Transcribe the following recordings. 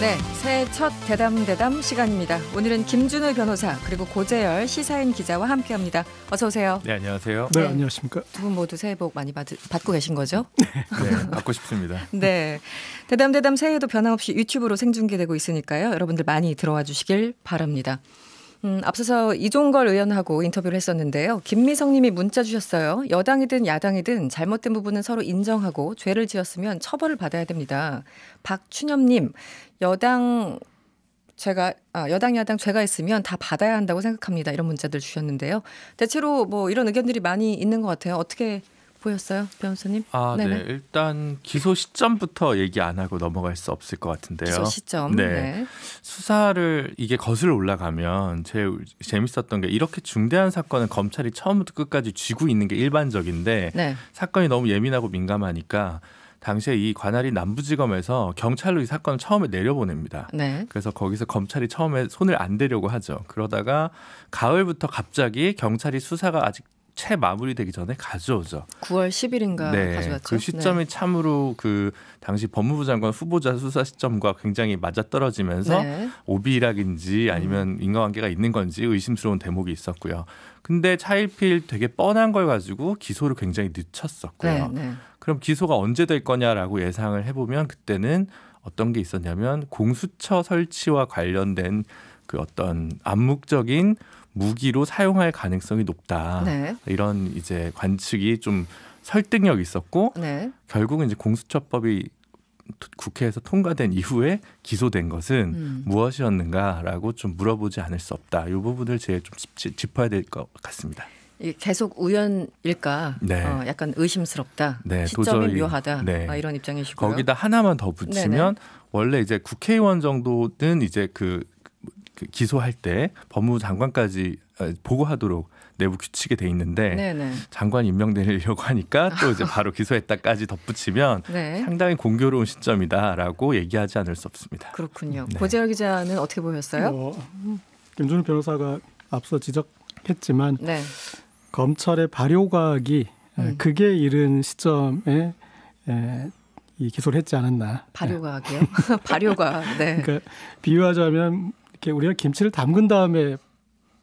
네, 새해 첫 대담 대담 시간입니다. 오늘은 김준우 변호사 그리고 고재열 시사인 기자와 함께합니다. 어서 오세요. 네, 안녕하세요. 네, 네. 안녕하십니까? 두 분 모두 새해 복 많이 받, 받고 계신 거죠? 네, 네 받고 싶습니다. 네, 대담 대담 새해에도 변함없이 유튜브로 생중계되고 있으니까요. 여러분들 많이 들어와 주시길 바랍니다. 음, 앞서서 이종걸 의원하고 인터뷰를 했었는데요. 김미성 님이 문자 주셨어요. 여당이든 야당이든 잘못된 부분은 서로 인정하고 죄를 지었으면 처벌을 받아야 됩니다. 박춘엽 님, 여당 제가 아, 여당 야당 죄가 있으면 다 받아야 한다고 생각합니다. 이런 문자들 주셨는데요. 대체로 뭐 이런 의견들이 많이 있는 것 같아요. 어떻게 보였어요, 변호사님? 아, 네. 네네. 네. 일단 기소 시점부터 얘기 안 하고 넘어갈 수 없을 것 같은데요. 기소 시점. 네. 네. 수사를 이게 거슬러 올라가면 제일 재밌었던 게 이렇게 중대한 사건은 검찰이 처음부터 끝까지 쥐고 있는 게 일반적인데 네. 사건이 너무 예민하고 민감하니까 당시에 이 관할이 남부지검에서 경찰로 이 사건을 처음에 내려보냅니다. 네. 그래서 거기서 검찰이 처음에 손을 안 대려고 하죠. 그러다가 가을부터 갑자기 경찰이 수사가 아직 채 마무리되기 전에 가져오죠. 9월 10일인가 네, 가져왔죠. 그 시점이 네. 참으로 그 당시 법무부 장관 후보자 수사 시점과 굉장히 맞아떨어지면서 네. 오비락인지 아니면 음. 인과관계가 있는 건지 의심스러운 대목이 있었고요. 근데 차일필 되게 뻔한 걸 가지고 기소를 굉장히 늦췄었고요. 네, 네, 그럼 기소가 언제 될 거냐라고 예상을 해보면 그때는 어떤 게 있었냐면 공수처 설치와 관련된 그 어떤 암묵적인 무기로 사용할 가능성이 높다. 네. 이런 이제 관측이 좀 설득력 있었고 네. 결국은 이제 공수처법이 국회에서 통과된 이후에 기소된 것은 음. 무엇이었는가라고 좀 물어보지 않을 수 없다. 이 부분을 제일 좀 짚, 어야 될 것 같습니다. 계속 우연일까? 네. 어, 약간 의심스럽다. 네, 시점이 묘하다. 네. 아, 이런 입장이시고요. 거기다 하나만 더 붙이면 네네. 원래 이제 국회의원 정도는 이제 그그 기소할 때 법무부 장관까지 어, 보고하도록 내부 규칙에 돼 있는데 네네. 장관 임명되려고 하니까 또 이제 바로 기소했다까지 덧붙이면 네. 상당히 공교로운 시점이다라고 얘기하지 않을 수 없습니다. 그렇군요. 네. 고재열 기자는 어떻게 보셨어요? 뭐, 김준우 변호사가 앞서 지적했지만 네. 검찰의 발효각이 음. 그게 이른 시점에 에, 이 기소를 했지 않았나. 발효과학이요? 발효과학. 네. 그러니까 비유하자면 이렇게 우리가 김치를 담근 다음에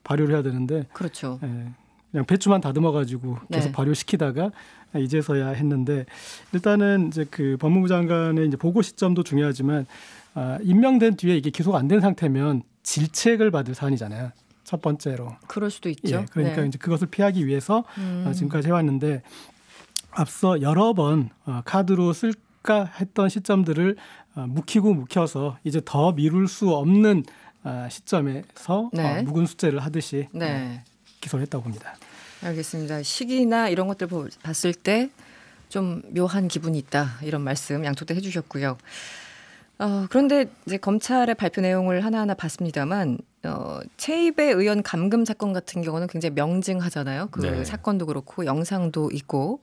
발효를 해야 되는데 그렇죠. 예, 그냥 배추만 다듬어 가지고 네. 계속 네. 발효시키다가 이제서야 했는데 일단은 이제 그 법무부 장관의 이제 보고 시점도 중요하지만 아, 임명된 뒤에 이게 기소안된 상태면 질책을 받을 사안이잖아요. 첫 번째로. 그럴 수도 있죠. 예, 그러니까 네. 이제 그것을 피하기 위해서 아, 음. 지금까지 해왔는데 앞서 여러 번 어, 카드로 쓸까 했던 시점들을 어, 묵히고 묵혀서 이제 더 미룰 수 없는 아, 시점에서 어, 네. 어, 묵은 숙제를 하듯이 네. 네. 기소를 했다고 봅니다. 알겠습니다. 시기나 이런 것들 봤을 때 좀 묘한 기분이 있다 이런 말씀 양쪽 다 해주셨고요. 어, 그런데 이제 검찰의 발표 내용을 하나하나 봤습니다만 어, 체입의 의원 감금 사건 같은 경우는 굉장히 명징하잖아요. 그 네. 사건도 그렇고 영상도 있고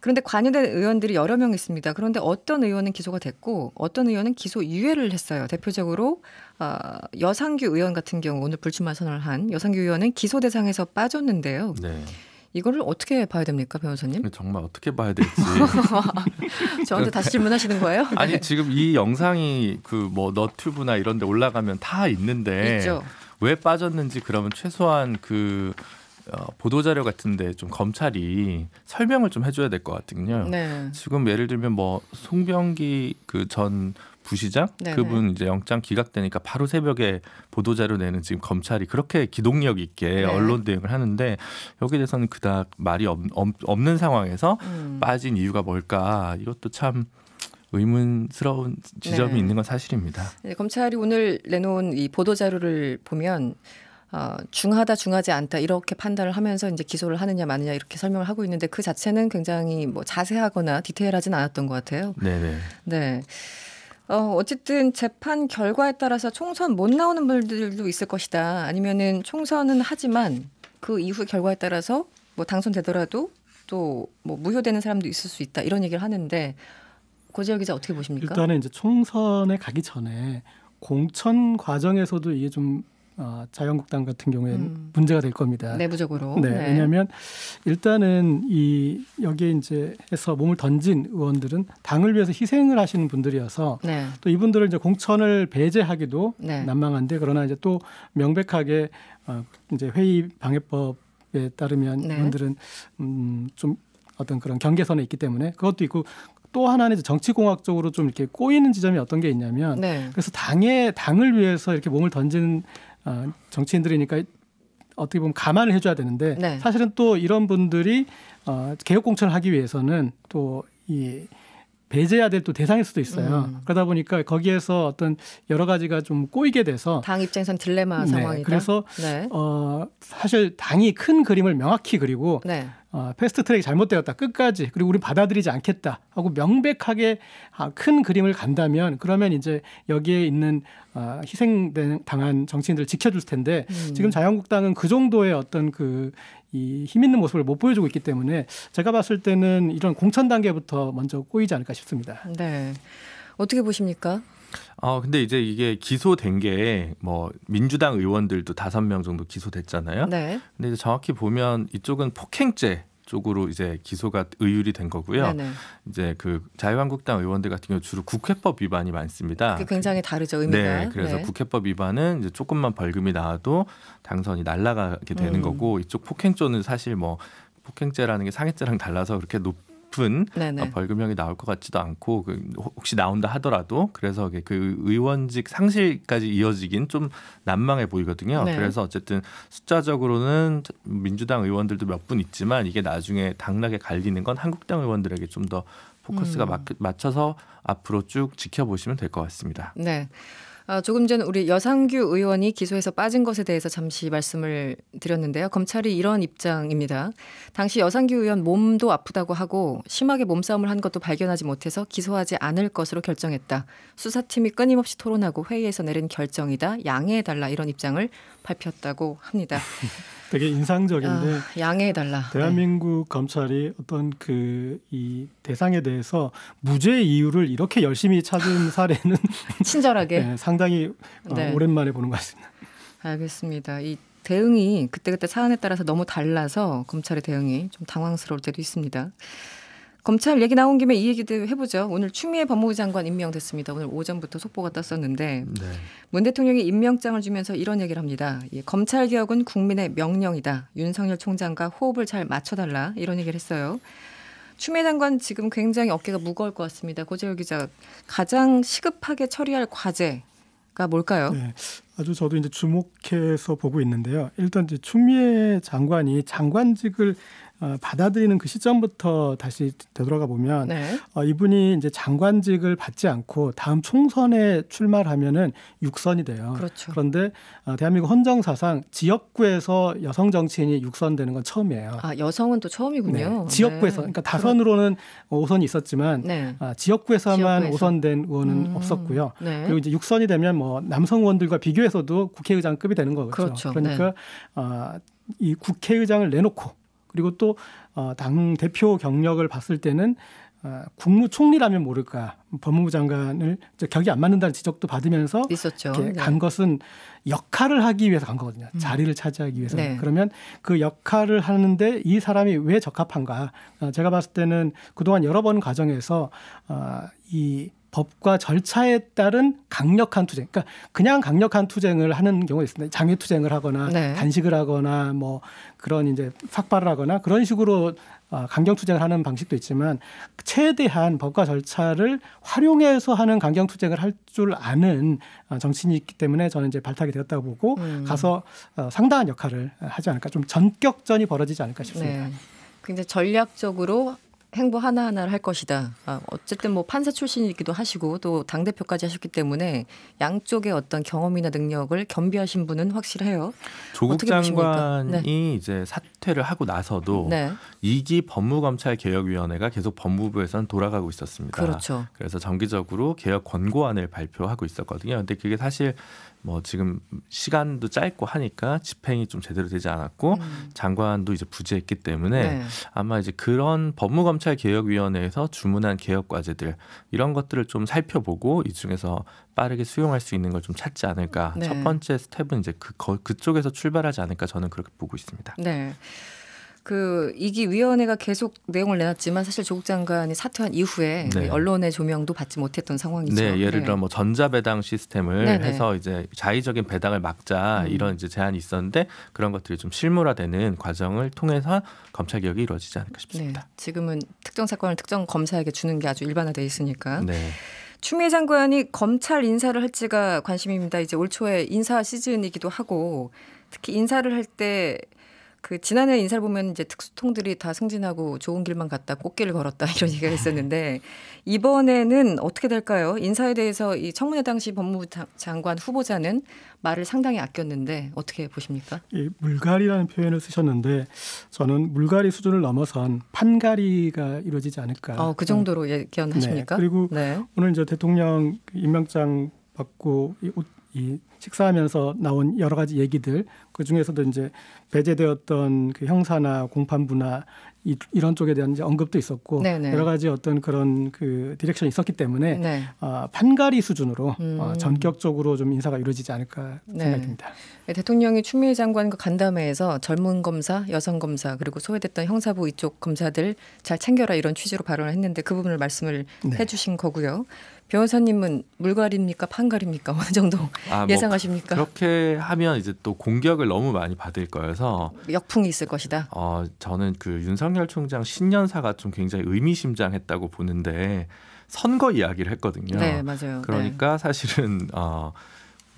그런데 관여된 의원들이 여러 명 있습니다. 그런데 어떤 의원은 기소가 됐고 어떤 의원은 기소 유예를 했어요. 대표적으로 어, 여상규 의원 같은 경우 오늘 불출마 선언을 한 여상규 의원은 기소 대상에서 빠졌는데요. 네. 이거를 어떻게 봐야 됩니까, 변호사님? 정말 어떻게 봐야 될지. 저한테 다시 질문하시는 거예요? 네. 아니 지금 이 영상이 그뭐 너튜브나 이런데 올라가면 다 있는데 있죠. 왜 빠졌는지 그러면 최소한 그 어, 보도자료 같은데 좀 검찰이 설명을 좀 해줘야 될 것 같거든요. 네. 지금 예를 들면 뭐 송병기 그 전 부시장 네네. 그분 이제 영장 기각되니까 바로 새벽에 보도자료 내는 지금 검찰이 그렇게 기동력 있게 네. 언론 대응을 하는데 여기에 대해서는 그닥 말이 없, 는 상황에서 음. 빠진 이유가 뭘까 이것도 참 의문스러운 지점이 네. 있는 건 사실입니다. 네, 검찰이 오늘 내놓은 이 보도 자료를 보면 어, 중하다 중하지 않다 이렇게 판단을 하면서 이제 기소를 하느냐 마느냐 이렇게 설명을 하고 있는데 그 자체는 굉장히 뭐 자세하거나 디테일하진 않았던 것 같아요. 네네. 네. 어, 어쨌든 재판 결과에 따라서 총선 못 나오는 분들도 있을 것이다. 아니면은 총선은 하지만 그 이후 결과에 따라서 뭐 당선되더라도 또 뭐 무효되는 사람도 있을 수 있다. 이런 얘기를 하는데 고재혁 기자 어떻게 보십니까? 일단은 이제 총선에 가기 전에 공천 과정에서도 이게 좀 어, 자유한국당 같은 경우에는 음. 문제가 될 겁니다. 내부적으로. 네, 네. 왜냐하면 일단은 이 여기에 이제 해서 몸을 던진 의원들은 당을 위해서 희생을 하시는 분들이어서 네. 또 이분들을 이제 공천을 배제하기도 네. 난망한데 그러나 이제 또 명백하게 어, 이제 회의 방해법에 따르면 네. 의원들은 음, 좀 어떤 그런 경계선에 있기 때문에 그것도 있고 또 하나는 이제 정치공학적으로 좀 이렇게 꼬이는 지점이 어떤 게 있냐면 네. 그래서 당의 당을 위해서 이렇게 몸을 던진 어, 정치인들이니까 어떻게 보면 감안을 해줘야 되는데 네. 사실은 또 이런 분들이 어, 개혁 공천을 하기 위해서는 또이 배제해야 될 또 대상일 수도 있어요. 음. 그러다 보니까 거기에서 어떤 여러 가지가 좀 꼬이게 돼서 당 입장에선 딜레마 네, 상황이다. 그래서 네. 어, 사실 당이 큰 그림을 명확히 그리고 네. 어, 패스트 트랙이 잘못되었다 끝까지 그리고 우리 받아들이지 않겠다 하고 명백하게 아, 큰 그림을 간다면 그러면 이제 여기에 있는 어, 희생된 당한 정치인들 을 지켜줄 텐데 음. 지금 자유한국당은 그 정도의 어떤 그 이힘 있는 모습을 못 보여주고 있기 때문에 제가 봤을 때는 이런 공천 단계부터 먼저 꼬이지 않을까 싶습니다. 네. 어떻게 보십니까? 어, 근데 이제 이게 기소된 게 뭐 민주당 의원들도 다섯 명 정도 기소됐잖아요. 네. 근데 이제 정확히 보면 이쪽은 폭행죄 쪽으로 이제 기소가 의율이 된 거고요. 네네. 이제 그 자유한국당 의원들 같은 경우 주로 국회법 위반이 많습니다. 그 굉장히 다르죠 의미가. 네, 그래서 네. 국회법 위반은 이제 조금만 벌금이 나와도 당선이 날라가게 되는 음. 거고 이쪽 폭행죄는 사실 뭐 폭행죄라는 게 상해죄랑 달라서 그렇게 높 높은 네네. 어, 벌금형이 나올 것 같지도 않고 그 혹시 나온다 하더라도 그래서 그 의원직 상실까지 이어지긴 좀 난망해 보이거든요. 네. 그래서 어쨌든 숫자적으로는 민주당 의원들도 몇 분 있지만 이게 나중에 당락에 갈리는 건 한국당 의원들에게 좀 더 포커스가 음. 맞, 춰서 앞으로 쭉 지켜보시면 될 것 같습니다. 네. 아, 조금 전 우리 여상규 의원이 기소에서 빠진 것에 대해서 잠시 말씀을 드렸는데요. 검찰이 이런 입장입니다. 당시 여상규 의원 몸도 아프다고 하고 심하게 몸싸움을 한 것도 발견하지 못해서 기소하지 않을 것으로 결정했다. 수사팀이 끊임없이 토론하고 회의에서 내린 결정이다. 양해해달라 이런 입장을 밝혔다고 합니다. 되게 인상적인데 아, 양해해 달라. 네. 대한민국 네. 검찰이 어떤 그 이 대상에 대해서 무죄 이유를 이렇게 열심히 찾은 아, 사례는 친절하게 네, 상당히 어, 네. 오랜만에 보는 것 같습니다. 알겠습니다. 이 대응이 그때그때 사안에 따라서 너무 달라서 검찰의 대응이 좀 당황스러울 때도 있습니다. 검찰 얘기 나온 김에 이 얘기도 해보죠. 오늘 추미애 법무부 장관 임명됐습니다. 오늘 오전부터 속보가 떴었는데 네. 문 대통령이 임명장을 주면서 이런 얘기를 합니다. 예, 검찰 개혁은 국민의 명령이다. 윤석열 총장과 호흡을 잘 맞춰달라 이런 얘기를 했어요. 추미애 장관 지금 굉장히 어깨가 무거울 것 같습니다. 고재열 기자 가장 시급하게 처리할 과제가 뭘까요? 네. 아주 저도 이제 주목해서 보고 있는데요. 일단 이제 추미애 장관이 장관직을 어, 받아들이는 그 시점부터 다시 되돌아가 보면 네. 어, 이분이 이제 장관직을 받지 않고 다음 총선에 출마하면은 육선이 돼요. 그렇죠. 그런데 어, 대한민국 헌정사상 지역구에서 여성 정치인이 육선되는 건 처음이에요. 아 여성은 또 처음이군요. 네. 지역구에서 네. 그러니까 다선으로는 그럼... 뭐 5선이 있었지만 네. 아, 지역구에서만 지역구에서. 5선된 의원은 음... 없었고요. 네. 그리고 이제 육선이 되면 뭐 남성 의원들과 비교해서도 국회의장급이 되는 거죠. 그렇죠. 그러니까 네. 어, 이 국회의장을 내놓고 그리고 또당 어, 대표 경력을 봤을 때는 어, 국무총리라면 모를까 법무부 장관을 격이 안 맞는다는 지적도 받으면서 있었죠. 네. 간 것은 역할을 하기 위해서 간 거거든요. 음. 자리를 차지하기 위해서. 네. 그러면 그 역할을 하는데 이 사람이 왜 적합한가? 어, 제가 봤을 때는 그동안 여러 번 과정에서 이 법과 절차에 따른 강력한 투쟁. 그러니까 그냥 강력한 투쟁을 하는 경우가 있습니다. 장외 투쟁을 하거나 네. 단식을 하거나 뭐 그런 이제 삭발을 하거나 그런 식으로 어, 강경 투쟁을 하는 방식도 있지만 최대한 법과 절차를 활용해서 하는 강경 투쟁을 할 줄 아는 어, 정치인이 있기 때문에 저는 이제 발탁이 되었다고 보고 음. 가서 어, 상당한 역할을 하지 않을까. 좀 전격전이 벌어지지 않을까 싶습니다. 네. 굉장히 전략적으로 행보 하나하나를 할 것이다. 아, 어쨌든 뭐 판사 출신이기도 하시고 또 당 대표까지 하셨기 때문에 양쪽의 어떤 경험이나 능력을 겸비하신 분은 확실해요. 조국 장관이 네. 이제 사퇴를 하고 나서도 네. 2기 법무검찰개혁위원회가 계속 법무부에선 돌아가고 있었습니다. 그렇죠. 그래서 정기적으로 개혁 권고안을 발표하고 있었거든요. 근데 그게 사실 뭐 지금 시간도 짧고 하니까 집행이 좀 제대로 되지 않았고 음. 장관도 이제 부재했기 때문에 네. 아마 이제 그런 법무검찰개혁위원회에서 주문한 개혁 과제들 이런 것들을 좀 살펴보고 이 중에서 빠르게 수용할 수 있는 걸 좀 찾지 않을까 네. 첫 번째 스텝은 이제 그, 그쪽에서 출발하지 않을까 저는 그렇게 보고 있습니다. 네. 그 이기 위원회가 계속 내용을 내놨지만 사실 조국 장관이 사퇴한 이후에 네. 언론의 조명도 받지 못했던 상황이죠. 네, 예를 들어 네. 뭐 전자배당 시스템을 네네. 네. 해서 이제 자의적인 배당을 막자 음. 이런 이제 제안이 있었는데 그런 것들이 좀 실물화되는 과정을 통해서 검찰 개혁이 이루어지지 않을까 싶습니다. 네. 지금은 특정 사건을 특정 검사에게 주는 게 아주 일반화돼 있으니까. 네. 추미애 장관이 검찰 인사를 할지가 관심입니다. 이제 올 초에 인사 시즌이기도 하고 특히 인사를 할때 그 지난해 인사를 보면 이제 특수통들이 다 승진하고 좋은 길만 갔다 꽃길을 걸었다 이런 얘기가 있었는데 이번에는 어떻게 될까요? 인사에 대해서 이 청문회 당시 법무부 장관 후보자는 말을 상당히 아꼈는데 어떻게 보십니까? 예, 물갈이라는 표현을 쓰셨는데 저는 물갈이 수준을 넘어선 판갈이가 이루어지지 않을까. 어, 그 정도로 예견하십니까? 네. 그리고 네. 오늘 이제 대통령 그 임명장 받고 이 식사하면서 나온 여러 가지 얘기들 그 중에서도 이제 배제되었던 그 형사나 공판부나 이, 이런 쪽에 대한 이제 언급도 있었고 네네. 여러 가지 어떤 그런 그 디렉션이 있었기 때문에 네. 어, 아, 판가리 수준으로 아, 음. 어, 전격적으로 좀 인사가 이루어지지 않을까 네. 생각됩니다. 네. 대통령이 추미애 장관과 간담회에서 젊은 검사, 여성 검사 그리고 소외됐던 형사부 이쪽 검사들 잘 챙겨라 이런 취지로 발언을 했는데 그 부분을 말씀을 네. 해주신 거고요. 변호사님은 물갈입니까 판갈입니까 어느 정도 아, 뭐 예상하십니까? 그렇게 하면 이제 또 공격을 너무 많이 받을 거여서 역풍이 있을 것이다. 어 저는 그 윤석열 총장 신년사가 좀 굉장히 의미심장했다고 보는데 선거 이야기를 했거든요. 네 맞아요. 그러니까 네. 사실은 어.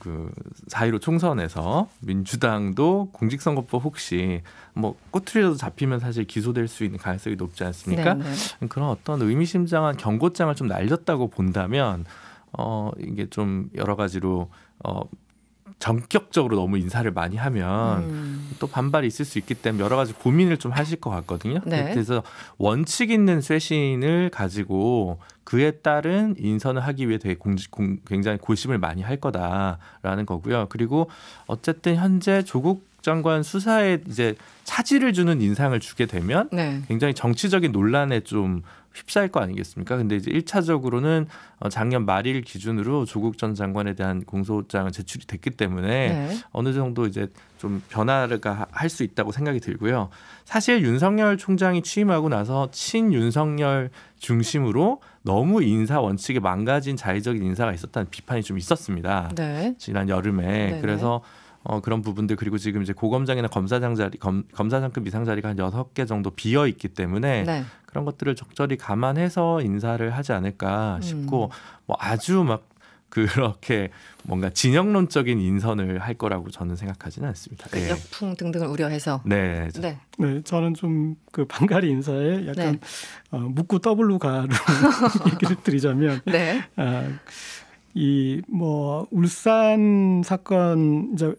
그 사일오 총선에서 민주당도 공직선거법 혹시 뭐 꼬투리라도 잡히면 사실 기소될 수 있는 가능성이 높지 않습니까? 네네. 네. 그런 어떤 의미심장한 경고장을 좀 날렸다고 본다면 어 이게 좀 여러 가지로 어 전격적으로 너무 인사를 많이 하면 음. 또 반발이 있을 수 있기 때문에 여러 가지 고민을 좀 하실 것 같거든요. 네. 그래서 원칙 있는 쇄신을 가지고 그에 따른 인선을 하기 위해 되게 공, 공, 굉장히 고심을 많이 할 거다라는 거고요. 그리고 어쨌든 현재 조국 장관 수사에 이제 차질을 주는 인상을 주게 되면 네. 굉장히 정치적인 논란에 좀 휩싸일 거 아니겠습니까? 근데 이제 1차적으로는 어, 작년 말일 기준으로 조국 전 장관에 대한 공소장 제출이 됐기 때문에 네. 어느 정도 이제 좀 변화가 할 수 있다고 생각이 들고요. 사실 윤석열 총장이 취임하고 나서 친윤석열 중심으로 너무 인사 원칙에 망가진 자의적인 인사가 있었다는 비판이 좀 있었습니다. 네. 지난 여름에. 네네. 그래서 어, 그런 부분들 그리고 지금 이제 고검장이나 검사장 자리 검, 검사장급 이상 자리가 한 여섯 개 정도 비어 있기 때문에 네. 그런 것들을 적절히 감안해서 인사를 하지 않을까 음. 싶고 음. 뭐 아주 막 그렇게 뭔가 진영론적인 인선을 할 거라고 저는 생각하지는 않습니다. 그 네. 역풍 등등을 우려해서. 네. 네. 네, 저는 좀그반가리 인사에 약간 네. 어, 묻고 더블로 가로 얘기를 드리자면, 네. 어, 아, 이 뭐 울산 사건 이제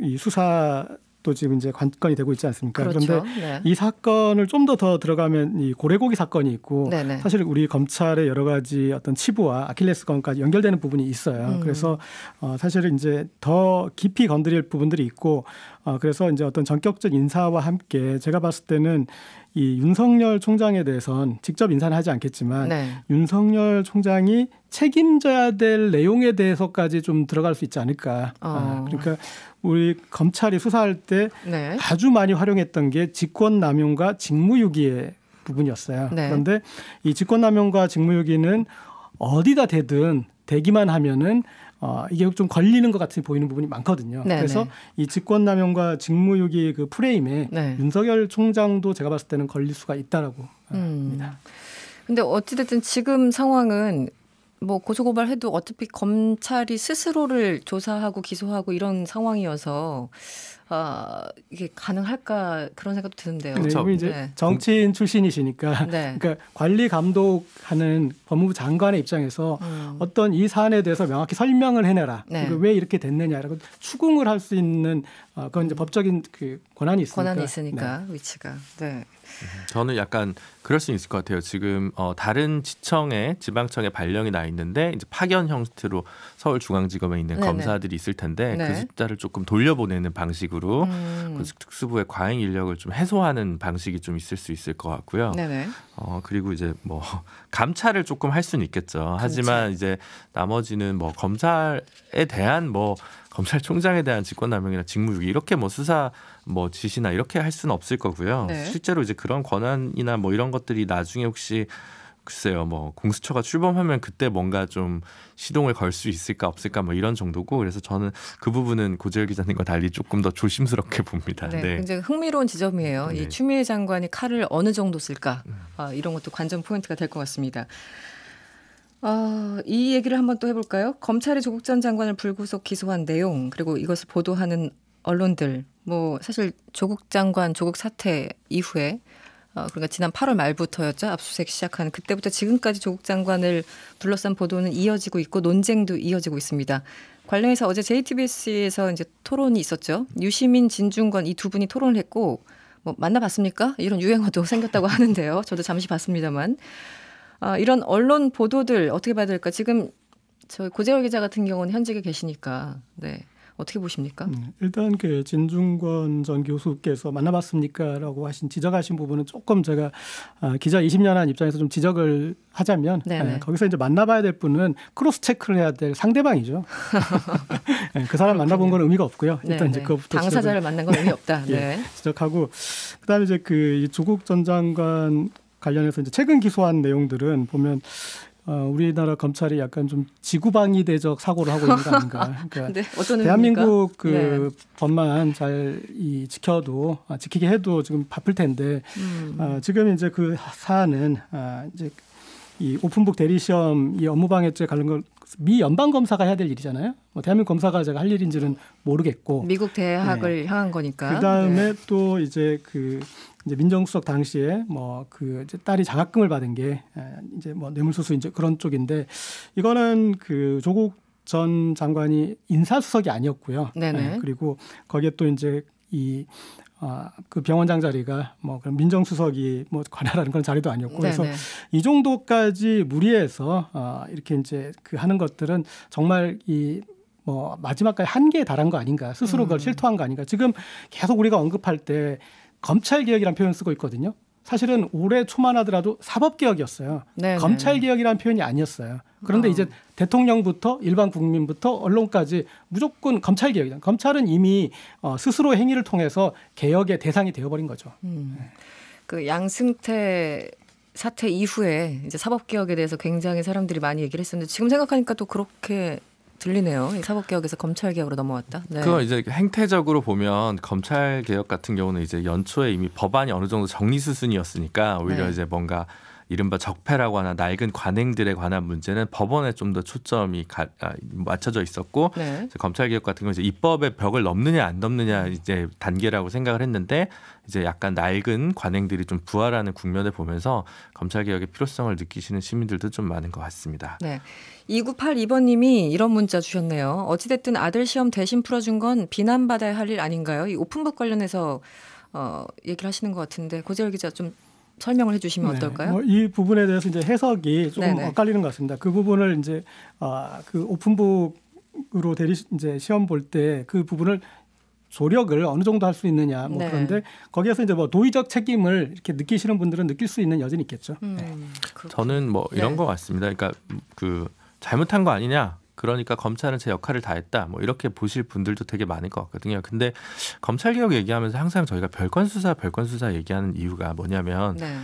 이 수사 도 지금 이제 관건이 되고 있지 않습니까? 그렇죠. 그런데이 네. 사건을 좀 더 더 들어가면 이 고래고기 사건이 있고 네네. 사실 우리 검찰의 여러 가지 어떤 치부와 아킬레스건까지 연결되는 부분이 있어요. 음. 그래서 어 사실은 이제 더 깊이 건드릴 부분들이 있고 어, 그래서 이제 어떤 전격적 인사와 함께 제가 봤을 때는 이 윤석열 총장에 대해선 직접 인사는 하지 않겠지만 네. 윤석열 총장이 책임져야 될 내용에 대해서까지 좀 들어갈 수 있지 않을까. 아, 어. 아, 그러니까 우리 검찰이 수사할 때 네. 아주 많이 활용했던 게 직권남용과 직무유기의 부분이었어요. 네. 그런데 이 직권남용과 직무유기는 어디다 대든 대기만 하면은 어, 이게 좀 걸리는 것 같이 보이는 부분이 많거든요. 네네. 그래서 네. 이 직권남용과 직무유기 그 프레임에 네. 윤석열 총장도 제가 봤을 때는 걸릴 수가 있다라고 음. 합니다. 근데 어찌됐든 지금 상황은 뭐 고소고발해도 어차피 검찰이 스스로를 조사하고 기소하고 이런 상황이어서 아 이게 가능할까 그런 생각도 드는데요. 네, 이미 이제 네. 정치인 출신이시니까 네. 그러니까 관리 감독하는 법무부 장관의 입장에서 음. 어떤 이 사안에 대해서 명확히 설명을 해내라. 네. 왜 이렇게 됐느냐라고 추궁을 할 수 있는 어, 그건 이제 법적인 그 권한이 있으니까. 권한이 있으니까 위치가. 네. 저는 약간 그럴 수 있을 것 같아요. 지금 어, 다른 지청에 지방청에 발령이 나 있는데 이제 파견 형태로 서울중앙지검에 있는 네네. 네. 검사들이 있을 텐데 그 네. 그 숫자를 조금 돌려보내는 방식으로 음. 그 특수부의 과잉 인력을 좀 해소하는 방식이 좀 있을 수 있을 것 같고요. 네네. 네. 어, 그리고 이제 뭐 감찰을 조금 할 수는 있겠죠. 감찰. 그렇죠. 하지만 이제 나머지는 뭐 검찰에 대한 뭐 검찰총장에 대한 직권남용이나 직무유기 이렇게 뭐 수사 뭐 지시나 이렇게 할 수는 없을 거고요. 네. 실제로 이제 그런 권한이나 뭐 이런 것들이 나중에 혹시 글쎄요, 뭐 공수처가 출범하면 그때 뭔가 좀 시동을 걸 수 있을까 없을까 뭐 이런 정도고 그래서 저는 그 부분은 고재열 기자님과 달리 조금 더 조심스럽게 봅니다. 네, 네. 굉장히 흥미로운 지점이에요. 네. 이 추미애 장관이 칼을 어느 정도 쓸까 아, 이런 것도 관전 포인트가 될 것 같습니다. 아, 이 얘기를 한번 또 해볼까요? 검찰이 조국 전 장관을 불구속 기소한 내용 그리고 이것을 보도하는 언론들 뭐 사실 조국 장관 조국 사태 이후에 어, 그러니까 지난 8월 말부터였죠 압수수색 시작한 그때부터 지금까지 조국 장관을 둘러싼 보도는 이어지고 있고 논쟁도 이어지고 있습니다. 관련해서 어제 JTBC에서 이제 토론이 있었죠. 유시민, 진중권 이 두 분이 토론을 했고 뭐 만나봤습니까? 이런 유행어도 생겼다고 하는데요. 저도 잠시 봤습니다만. 아, 이런 언론 보도들 어떻게 봐야 될까? 지금 저 고재열 기자 같은 경우는 현직에 계시니까 네. 어떻게 보십니까? 네. 일단 그 진중권 전 교수께서 만나봤습니까라고 하신 지적하신 부분은 조금 제가 아, 기자 20년 한 입장에서 좀 지적을 하자면 네, 네. 예, 거기서 이제 만나봐야 될 분은 크로스 체크를 해야 될 상대방이죠. 예, 그 사람 만나본 건 의미가 없고요. 네, 일단 네네. 이제 그부터 당사자를 지적을, 만난 건 의미 없다. 예, 네. 예, 지적하고 그다음에 이제 그 조국 전 장관 관련해서 이제 최근 기소한 내용들은 보면 어, 우리나라 검찰이 약간 좀 지구방위대적 사고를 하고 있는 거 아닌가. 그러니까 네, 대한민국 그 네. 법만 잘이 지켜도 아, 지키게 해도 지금 바쁠 텐데 음. 아, 지금 이제 그 사안은 아, 이제 이 오픈북 대리 시험 이 업무방해죄 관련 걸미 연방 검사가 해야 될 일이잖아요. 뭐 대한민국 검사가 제가 할 일인지는 모르겠고 미국 대학을 네. 향한 거니까. 그 다음에 네. 또 이제 그 이제 민정수석 당시에 뭐 그 이제 딸이 장학금을 받은 게 예, 이제 뭐 뇌물수수 이제 그런 쪽인데 이거는 그 조국 전 장관이 인사수석이 아니었고요. 네네. 네, 그리고 거기에 또 이제 이 아, 그 병원장 자리가 뭐 그런 민정수석이 뭐 관할하는 그런 자리도 아니었고 네네. 그래서 이 정도까지 무리해서 아, 이렇게 이제 그 하는 것들은 정말 이 뭐 마지막까지 한계에 달한 거 아닌가 스스로 그걸 음. 실토한 거 아닌가 지금 계속 우리가 언급할 때 검찰 개혁이라는 표현을 쓰고 있거든요. 사실은 올해 초만 하더라도 사법 개혁이었어요. 네, 네, 검찰 네. 개혁이라는 표현이 아니었어요. 그런데 어. 이제 대통령부터 일반 국민부터 언론까지 무조건 검찰 개혁이다. 검찰은 이미 어, 스스로 행위를 통해서 개혁의 대상이 되어버린 거죠. 음. 그 양승태 사태 이후에 이제 사법 개혁에 대해서 굉장히 사람들이 많이 얘기를 했었는데 지금 생각하니까 또 그렇게 들리네요. 사법개혁에서 검찰개혁으로 넘어왔다. 네. 그건 이제 행태적으로 보면 검찰개혁 같은 경우는 이제 연초에 이미 법안이 어느 정도 정리 수순이었으니까 오히려 네. 이제 뭔가 이른바 적폐라고 하는 낡은 관행들에 관한 문제는 법원에 좀 더 초점이 가, 아, 맞춰져 있었고 네. 검찰 개혁 같은 경우 이제 입법의 벽을 넘느냐 안 넘느냐 이제 단계라고 생각을 했는데 이제 약간 낡은 관행들이 좀 부활하는 국면을 보면서 검찰 개혁의 필요성을 느끼시는 시민들도 좀 많은 것 같습니다. 네. 2982번님이 이런 문자 주셨네요. 어찌됐든 아들 시험 대신 풀어준 건 비난받아야 할 일 아닌가요? 이 오픈북 관련해서 어, 얘기를 하시는 것 같은데 고재열 기자 좀 설명을 해주시면 네. 어떨까요? 네. 이 부분에 대해서 이제 해석이 조금 네네. 네. 엇갈리는 것 같습니다. 그 부분을 이제 아, 그 오픈북으로 대리 이제 시험 볼 때 그 부분을 조력을 어느 정도 할 수 있느냐 뭐 네. 그런데 거기에서 이제 뭐 도의적 책임을 이렇게 느끼시는 분들은 느낄 수 있는 여지는 있겠죠. 음, 네. 저는 뭐 이런 거 네. 같습니다. 그러니까 그 잘못한 거 아니냐 그러니까 검찰은 제 역할을 다했다. 뭐 이렇게 보실 분들도 되게 많을 것 같거든요. 근데 검찰 개혁 얘기하면서 항상 저희가 별건 수사, 별건 수사 얘기하는 이유가 뭐냐면 네.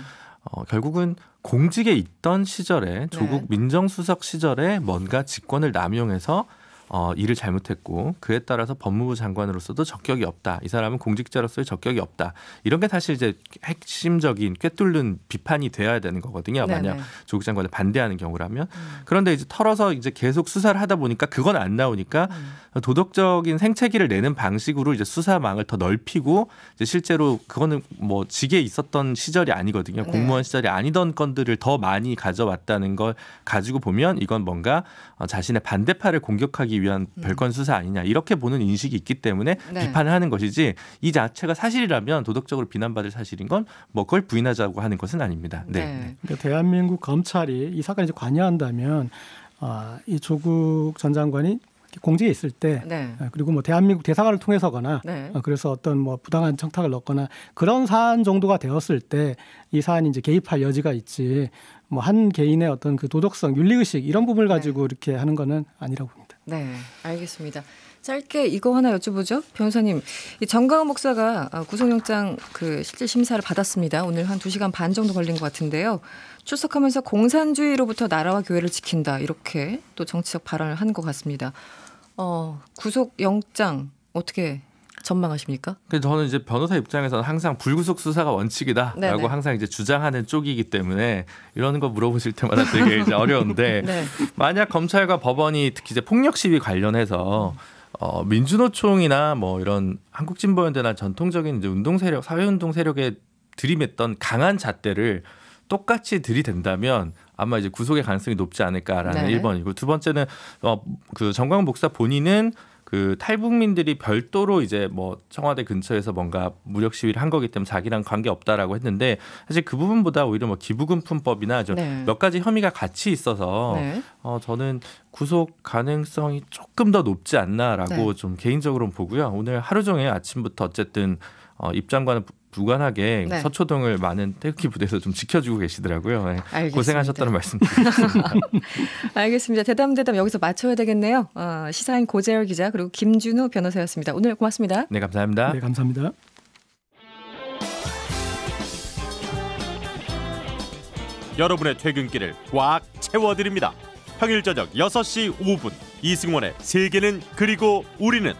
어, 결국은 공직에 있던 시절에 네. 조국 네. 민정수석 시절에 뭔가 직권을 남용해서 어, 일을 잘못했고 그에 따라서 법무부 장관으로서도 적격이 없다. 이 사람은 공직자로서의 적격이 없다. 이런 게 사실 이제 핵심적인 꿰뚫는 비판이 돼야 되는 거거든요. 네네. 만약 네. 조국 장관을 반대하는 경우라면 음. 그런데 이제 털어서 이제 계속 수사를 하다 보니까 그건 안 나오니까 음. 도덕적인 생채기를 내는 방식으로 이제 수사망을 더 넓히고 이제 실제로 그거는 뭐 직에 있었던 시절이 아니거든요. 네. 공무원 시절이 아니던 건들을 더 많이 가져왔다는 걸 가지고 보면 이건 뭔가 어, 자신의 반대파를 공격하기 만들기 위한 음. 별건 수사 아니냐 이렇게 보는 인식이 있기 때문에 네. 비판을 하는 것이지 이 자체가 사실이라면 도덕적으로 비난받을 사실인 건 뭐 그걸 부인하자고 하는 것은 아닙니다. 네. 네. 네. 그러니까 대한민국 검찰이 이 사건에 관여한다면 아, 이 조국 전 장관이 공직에 있을 때 네. 아, 그리고 뭐 대한민국 대사관을 통해서거나 네. 아, 그래서 어떤 뭐 부당한 청탁을 넣거나 그런 사안 정도가 되었을 때 이 사안이 이제 개입할 여지가 있지 뭐 한 개인의 어떤 그 도덕성 윤리의식 이런 부분을 네. 가지고 네. 이렇게 하는 거는 아니라고 봅니다. 네, 알겠습니다. 짧게 이거 하나 여쭤보죠, 변호사님. 이 정강훈 목사가 아, 구속영장 그 실질 심사를 받았습니다. 오늘 한2 시간 반 정도 걸린 것 같은데요. 출석하면서 공산주의로부터 나라와 교회를 지킨다 이렇게 또 정치적 발언을 한 것 같습니다. 어, 구속영장 어떻게 전망하십니까? 저는 이제 변호사 입장에서는 항상 불구속 수사가 원칙이다라고 네네. 네. 항상 이제 주장하는 쪽이기 때문에 이런 거 물어보실 때마다 되게 이제 어려운데 네. 만약 검찰과 법원이 특히 이제 폭력 시위 관련해서 어, 민주노총이나 뭐 이런 한국진보연대나 전통적인 이제 운동 세력, 사회운동 세력에 들이맸던 강한 잣대를 똑같이 들이댄다면 아마 이제 구속의 가능성이 높지 않을까라는 네. 1번이고 두 번째는 어, 그 정광 목사 본인은 그 탈북민들이 별도로 이제 뭐 청와대 근처에서 뭔가 무력 시위를 한 거기 때문에 자기랑 관계 없다라고 했는데 사실 그 부분보다 오히려 뭐 기부금품법이나 좀몇 네. 가지 혐의가 같이 있어서 네. 어 저는 구속 가능성이 조금 더 높지 않나라고 네. 좀 개인적으로 보고요. 오늘 하루 종일 아침부터 어쨌든 어 입장과는 무관하게 네. 서초동을 많은 태극기 부대에서 좀 지켜주고 계시더라고요. 네. 고생하셨다는 말씀 드리겠습니다. 알겠습니다. 대담 대담 여기서 마쳐야 되겠네요. 어, 시사인 고재열 기자 그리고 김준우 변호사였습니다. 오늘 고맙습니다. 네 감사합니다. 네 감사합니다. 여러분의 퇴근길을 꽉 채워드립니다. 평일 저녁 6시 5분 이승원의 세계는 그리고 우리는